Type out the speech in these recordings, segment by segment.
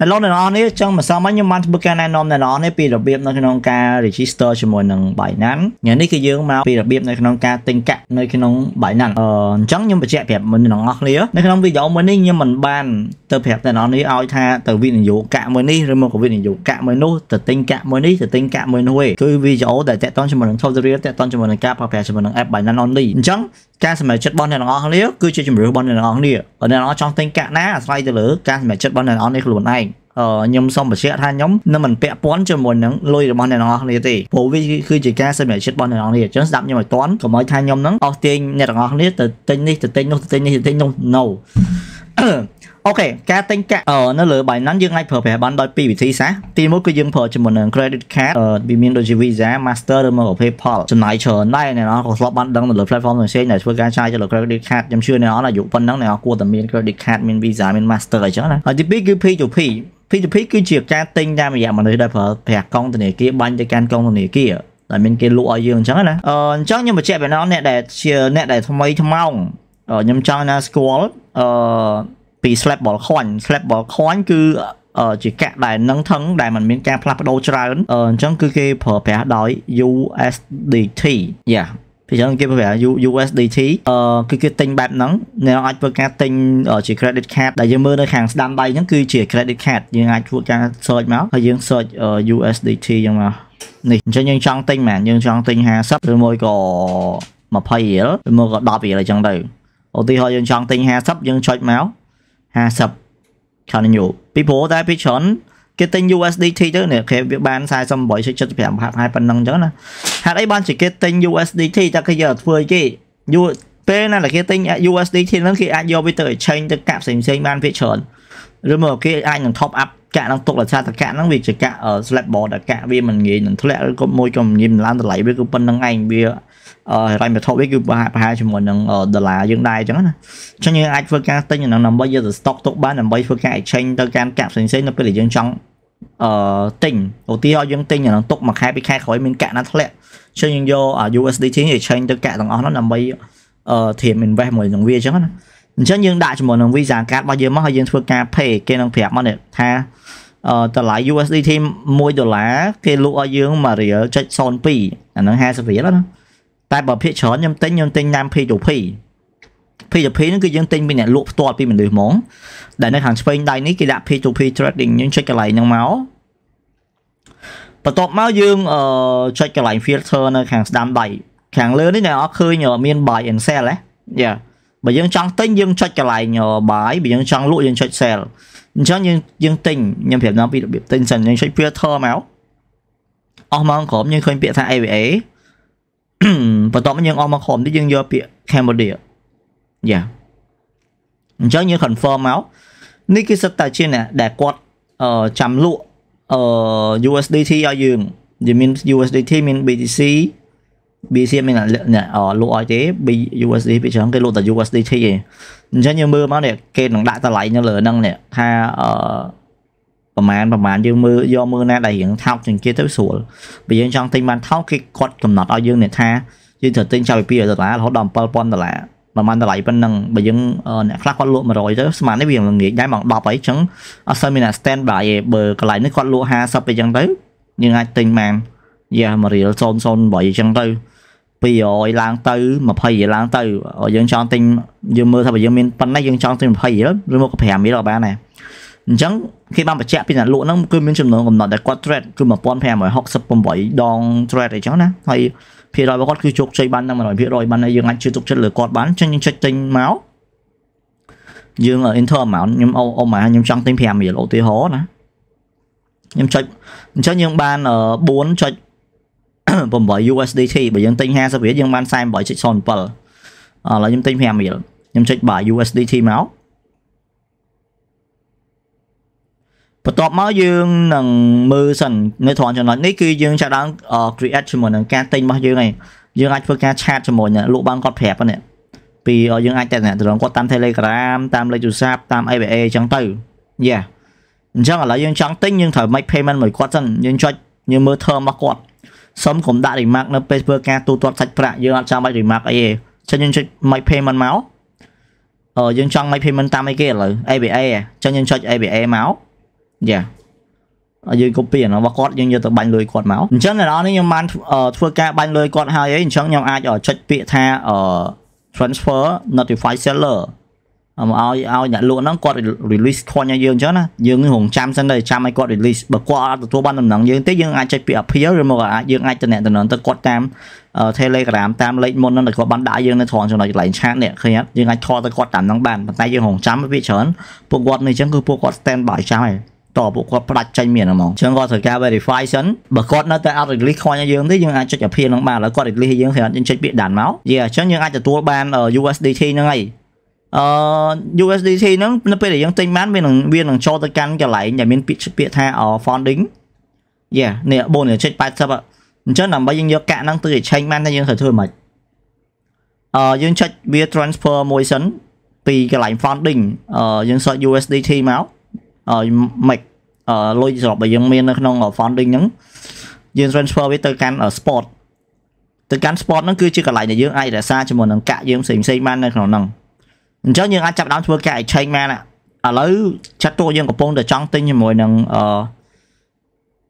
ហើយលោកអ្នកនរនេះចឹងម្សិលមិញខ្ញុំបានធ្វើការណែនាំអ្នកនរនេះពីរបៀបនៅក្នុងការ register ជាមួយនឹង Binance ថ្ងៃនេះគឺយើងមកពីរបៀបនៅក្នុងការទិញកាក់នៅក្នុង Binance អឺអញ្ចឹងខ្ញុំបញ្ជាក់ប្រាប់មុនអ្នកនរគ្នានៅក្នុងវីដេអូមួយនេះខ្ញុំមិនបានទៅប្រាប់អ្នកនរនេះឲ្យថាទៅវិនិយោគកាក់មួយនេះឬមកវិនិយោគកាក់មួយនោះទៅទិញកាក់មួយនេះទៅទិញកាក់មួយនោះទេគឺវីដេអូដែលតាក់ទងជាមួយនឹង tutorial តាក់ទងជាមួយនឹងការប្រើប្រាស់ជាមួយនឹង app Binance Only អញ្ចឹងការសម្រេចចិត្តរបស់អ្នកទាំងអស់គ្នាគឺជាជំរឿនរបស់អ្នកទាំងអស់គ្នាបើអ្នកទាំងអស់ចង់ទិញកាក់ណាអាស្រ័យទៅលើការសម្រេចចិត្តរបស់អ្នកទាំងអស់នេះខ្លួនឯងអឺខ្ញុំសូមបញ្ជាក់ថាខ្ញុំនឹងមិនពាក់ព័ន្ធជាមួយនឹងលុយរបស់អ្នកទាំងអស់គ្នាទេព្រោះវាគឺជាការសម្រេចចិត្តរបស់អ្នកទាំងអស់គ្នាអញ្ចឹងស្ដាប់ខ្ញុំឲ្យតាន់កុំឲ្យថាខ្ញុំនឹងអស់ទាញអ្នកទាំងអស់គ្នាទៅទិញនេះទៅទិញនោះទៅទិញនេះទៅទិញនោះ no អូខេការទិញកាក់នៅលើ Binance យើងអាចប្រើប្រាស់បានដោយពីរវិធីសាស្ត្រទីមួយគឺយើងប្រើជាមួយនឹង credit card វាមានដូចជា Visa Master ឬមក PayPal ចំណាយច្រើនដែរអ្នកនរក៏ធ្លាប់បានដឹងនៅលើ platform ផ្សេងដែលធ្វើការចាយទៅលើ credit card ខ្ញុំជឿអ្នកនរអាយុប៉ុណ្ណឹងអ្នកនរគួរតែមាន credit card មាន Visa មាន Master អីចឹងណាហើយទីពីរគឺ P2P P2P គឺជាការទិញតាមរយៈមនុស្សដែលប្រើប្រាស់កង់ធនាគារបាញ់ទៅកាន់កង់ធនាគារដែលមានគេលក់ឲ្យយើងអញ្ចឹងណាអញ្ចឹងខ្ញុំបញ្ជាក់ពីអ្នកដែលជាអ្នកដែលថ្មីថ្មោងខ្ញុំចង់ណាស្គាល់អឺពី slab ball coin slab ball coin គឺជាកាក់ដែលនឹងថឹងដែលมันមានការផ្លាស់ប្ដូរច្រើនអញ្ចឹងគឺគេប្រើប្រាស់ដោយ USDT យ៉ាពីចឹងគេប្រើ USDT អឺគឺគេទិញបែបហ្នឹងអ្នកអាចធ្វើការទិញជា credit card ដែលយើងមើលនៅខាងស្ដាំដៃហ្នឹងគឺជា credit card យើងអាចធ្វើការ search មកហើយយើង search USDT ចឹងមកនេះអញ្ចឹងយើងចង់ទិញមែនយើងចង់ទិញ50ឬមួយក៏20រៀលឬមួយក៏10រៀលអញ្ចឹងទៅឧទាហរណ៍យើងចង់ទិញ50យើងចុចមក50 continue ពីព្រោះតែពីច្រើនគេទិញ USDT ទៅនេះគេវាបាន48.75ហាក់ហើយប៉ុណ្ណឹងអញ្ចឹងណាហេតុអីបានជាគេទិញ USDT តែគេយកធ្វើអីគេពេលណាដែលគេទិញ USDT ហ្នឹងគេអាចយកវាទៅ exchange ទៅកាក់ផ្សេងៗបានវាច្រើនឬមកគេអាចនឹង top up កាក់នឹងទុកដល់ឆាតកាក់ហ្នឹងវាជាកាក់ slab board ដែលកាក់វាមិនងាយនឹងធ្លាក់ឬក៏មួយក៏ងាយនឹងឡើងតម្លៃវាគឺប៉ុណ្្នឹងឯងវាហិរញ្ញវត្ថុវាគឺប្រហែលជាមួយនឹងដុល្លារយើងដែរអញ្ចឹងណាអញ្ចឹងយើងអាចធ្វើការទិញអាហ្នឹងដើម្បីយកទៅ stock ទុកបានដើម្បីធ្វើការ exchange ទៅកាន់កាក់ផ្សេងៗនៅពេលដែលយើងចង់អឺទិញឧទាហរណ៍យើងទិញអាហ្នឹងទុកមួយខែពីរខែក្រោយមានកាក់ណាធ្លាក់អញ្ចឹងយើងយក USDT នេះ exchange ទៅកាក់ទាំងអស់ហ្នឹងដើម្បីអឺធៀប invest មួយនឹងវាអញ្ចឹងណាអញ្ចឹងយើងដាក់ជាមួយនឹង Visa card របស់យើងមកហើយយើងធ្វើការ pay គេនឹងប្រាប់មកនេះថាតម្លៃ USDT 1ដុល្លារគេលក់ឲ្យយើង1រៀល0.02អាហ្នឹង50រៀលណាតែបើភាគច្រើនខ្ញុំទិញខ្ញុំទិញតាម P2P P2P ហ្នឹងគឺយើងទិញពីអ្នកលក់ផ្ទាល់ពីមនុស្សហ្មង ដែលនៅខាងឆ្វេងដៃនេះគេដាក់ P2P trading យើងចុចកន្លែងហ្នឹងមកបន្ទាប់មកយើងចុចកន្លែង filter នៅខាងស្ដាំដៃខាងលើនេះអ្នកអត់ឃើញមាន buy and sell ហ៎យ៉ាបើយើងចង់ទិញយើងចុចកន្លែងបាយបើយើងចង់លក់យើងចុច sell អញ្ចឹងយើងយើងទិញខ្ញុំប្រាប់ដល់ពីរបៀបទិញសិនយើងចុច filter មកអស់មកក្រុមយើងឃើញពាក្យថា AVA បន្ទាប់មកយើងអស់មកក្រុមនេះយើងយកពាក្យ Cambodia យ៉ាអញ្ចឹងយើង confirm មកនេះគឺសិតតែជាអ្នកដែលគាត់ចាំលក់ USDT ឲ្យយើងយើងមាន USDT មាន BTC BC មានអ្នកលក់អត់ទេ USD ពីច្រើនគេលក់តែ USDT ទេអញ្ចឹងយើងមើលមកនេះគេនឹងដាក់តម្លៃនៅលើហ្នឹងនេះថាអឺប្រហែលប្រហែលយើងមើលយកមើលណាដែលរៀងថោកជាងគេទៅស្រួលបើយើងចង់ទិញបានថោកគេគាត់កំណត់ឲ្យយើងនេះថាយើងត្រូវទិញចាប់ពី200ដុល្លាររហូតដល់7000ដុល្លារប្រហែលតម្លៃប៉ុណ្ណឹងបើយើងអ្នកខ្លះគាត់លក់100ទៅស្មាននេះវាល្ងាចដែរម៉ោង10អីចឹងអត់សូវមានអ្នក stand by ទេបើកន្លែងនេះគាត់លក់50អីចឹងទៅយើងអាចទិញបានយ៉ាមួយរៀល008អញ្ចឹងទៅ200ឡើងទៅ20ឡើងទៅយើងចង់ទិញយើងមើលថាបើយើងមានប៉ុណ្ណេះយើងចង់ទិញ20ឬមក5រៀលក៏បានដែរអញ្ចឹងគេបានបញ្ជាក់ពីអ្នកលក់ហ្នឹងគឺមានចំនួនកំណត់ដែលគាត់ trade គឺ1568ដង trade អីចឹងណាហើយភាគរយរបស់គាត់គឺជោគជ័យបានដល់100%បានហើយយើងអាចជឿទុកចិត្តលើគាត់បានអញ្ចឹងយើងចុចទិញមកយើង enter amount ខ្ញុំអូអូមកខ្ញុំចង់ទិញ5រៀលឧទាហរណ៍ណាខ្ញុំចុចអញ្ចឹងយើងបាន4.5 8 USDT បើយើងទិញ50រៀលយើងបាន48.07ឥឡូវខ្ញុំទិញ5រៀលខ្ញុំចុចបារ USDT មកបន្ទាប់មកយើងនឹងមើលសិននៅត្រង់ចំណុចនេះគឺយើងចាប់ដើម create ជាមួយនឹងការទិញរបស់យើងឯងយើងអាចធ្វើការឆាតជាមួយនឹងលោកបានគាត់ប្រាប់ហ្នឹងពីយើងអាចតែអ្នកត្រង់គាត់តាម Telegram តាមលេខទូរស័ព្ទតាម ABA អញ្ចឹងទៅយ៉ាអញ្ចឹងឥឡូវយើងចង់ទិញយើងត្រូវ make payment មួយគាត់សិនយើងចុចយើងមើល term របស់គាត់សុំកុំដាក់ remark នៅពេលធ្វើការទូទាត់សាច់ប្រាក់យើងអត់ចាំបាច់ remark អីទេចឹងយើងចុច make payment មកអឺយើងចង់ make payment តាមអីគេឥឡូវ ABA ចឹងយើងចុច ABA មកយ៉ាយើង copy អារបស់គាត់យើងយកទៅបាញ់លុយគាត់មកអញ្ចឹងឥឡូវនេះខ្ញុំបានធ្វើការបាញ់លុយគាត់ហើយអីអញ្ចឹងខ្ញុំអាចចុចពាក្យថា transfer notify seller មកឲ្យឲ្យអ្នកលក់ហ្នឹងគាត់ release coin ឲ្យយើងអញ្ចឹងណាយើងរងចាំសិនទៅចាំឲ្យគាត់ release បើគាត់អត់ទទួលបានដំណឹងយើងទេយើងអាចចុចពាក្យ appeal ឬមកអាចយើងអាចតំណតំណទៅគាត់តាម Telegram តាមលេខមុនហ្នឹងដែលគាត់បានដាក់យើងនៅត្រង់ចំណុចកន្លែងឆាតនេះឃើញអត់យើងអាចខលទៅគាត់តាមហ្នឹងបានប៉ុន្តែយើងរងចាំវាច្រើនពួកគាត់នេះអញ្ចឹងគឺពួកគាត់ stand by ចាំហើយតោះពួកគាត់ផ្ដាច់ចេញមានហ្មងអញ្ចឹងគាត់ត្រូវការ verify សិនបើគាត់នៅតែអត់ release coin ឲ្យយើងទេយើងអាចចុចអភិនឹងបានឥឡូវគាត់ release យើងគ្រាន់តែចុចពាក្យដានមកយេអញ្ចឹងយើងអាចទទួលបាន USDT ហ្នឹងហើយអឺ USDT ហ្នឹងនៅពេលដែលយើងទិញបានវានឹងវានឹងចូលទៅកាន់កន្លែងដែលមានពាក្យពាក្យថា funding យ៉ានេះ4.80អញ្ចឹងដើម្បីយើងយកកាក់ហ្នឹងទៅ exchange បានតែយើងត្រូវធ្វើម៉េចអឺយើងចុចវា transfer មួយសិនពីកន្លែង funding អឺយើង search USDT មកអឺ make អឺលុយសរុបដែលយើងមាននៅក្នុង funding ហ្នឹងយើង transfer វាទៅកាន់ spot ទៅកាន់ spot ហ្នឹងគឺជាកន្លែងដែលយើងអាចរក្សាជាមួយនឹងកាក់យើងផ្សេងៗបាននៅក្នុងហ្នឹងអញ្ចឹងយើងអាចចាប់ដើមធ្វើការ exchange បានឥឡូវចិត្តពួកយើងកំពុងតែចង់ទិញជាមួយនឹងអឺ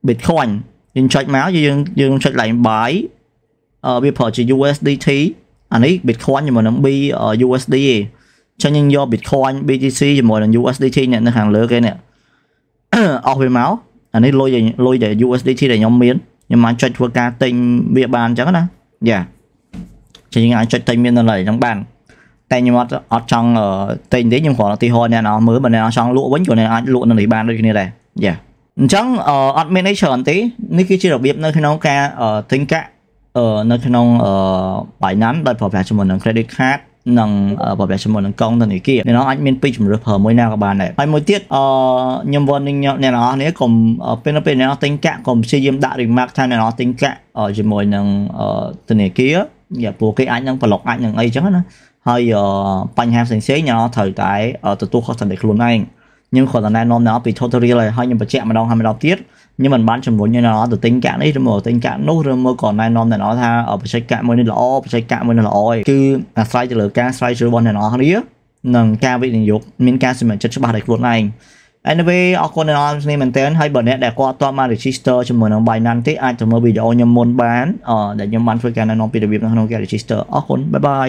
Bitcoin យើងចុចមកយើងយើងចុច line buy អឺវាប្រើជា USDT អានេះ Bitcoin ជាមួយនឹង B USD ឯងចឹងយើងយក Bitcoin BTC ជាមួយនឹង USDT នេះនៅខាងលើគេនេះអស់វាមកអានេះលុយលុយដែល USDT ដែលខ្ញុំមានខ្ញុំអាចចុចធ្វើការទិញវាបានអញ្ចឹងណាយ៉ាចឹងយើងអាចចុចទិញមាននៅឡើយហ្នឹងបានតែខ្ញុំអត់អត់ចង់តែនិយាយខ្ញុំគ្រាន់តែឧទាហរណ៍អ្នកនរមើលបើអ្នកនរចង់លក់វិញក៏អ្នកអាចលក់នៅនេះបានដូចគ្នាដែរយ៉ាអញ្ចឹងអត់មានអីច្រើនទេនេះគឺជារបៀបនៅក្នុងការទិញកាក់នៅក្នុង Binance ដោយប្រើប្រាស់ជាមួយនឹង credit card និងប្រើប្រាស់ជាមួយនឹងកង់ធនាគារអ្នកនរអាចមានពីរជំរឿប្រើមួយណាក៏បានដែរហើយមួយទៀតអឺខ្ញុំ warning អ្នកនរអស់នេះកុំពេលនៅពេលអ្នកនរទិញកាក់កុំព្យាយាមដាក់ remark ថាអ្នកនរទិញកាក់ជាមួយនឹងធនាគារយ៉ាពួកគេអាចនឹងប្លុកអាចនឹងអីចឹងណាហើយបញ្ហាផ្សេងៗខ្ញុំត្រូវតែទទួលខុសត្រូវតែខ្លួនឯងខ្ញុំគ្រាន់តែណែនាំអ្នកពី tutorial ឲ្យហើយខ្ញុំបញ្ជាក់ម្ដងហើយម្ដងទៀតខ្ញុំមិនបានជំរុញអ្នកទៅទិញកាក់នេះឬមកទិញកាក់នោះឬមកក៏ណែនាំអ្នកថាបច្ចេកកាក់មួយនេះល្អបច្ចេកកាក់មួយនេះល្អឯងគឺអាស្រ័យទៅលើការស្រាវជ្រាវរបស់អ្នកនរគ្នានិងការវិនិយោគមានការសម្រេចចិត្តច្បាស់ដោយខ្លួនឯង Anyway អរគុណអ្នកនរគ្នាមែនទែនហើយបើអ្នកដែលគាត់អត់ទាន់បាន register ជាមួយនឹង Binance ទេអាចទៅមើលវីដេអូខ្ញុំមុនបានដែលខ្ញុំបានធ្វើការណែនាំពីរបៀបនៅក្នុងការ register អរគុណបាយបាយ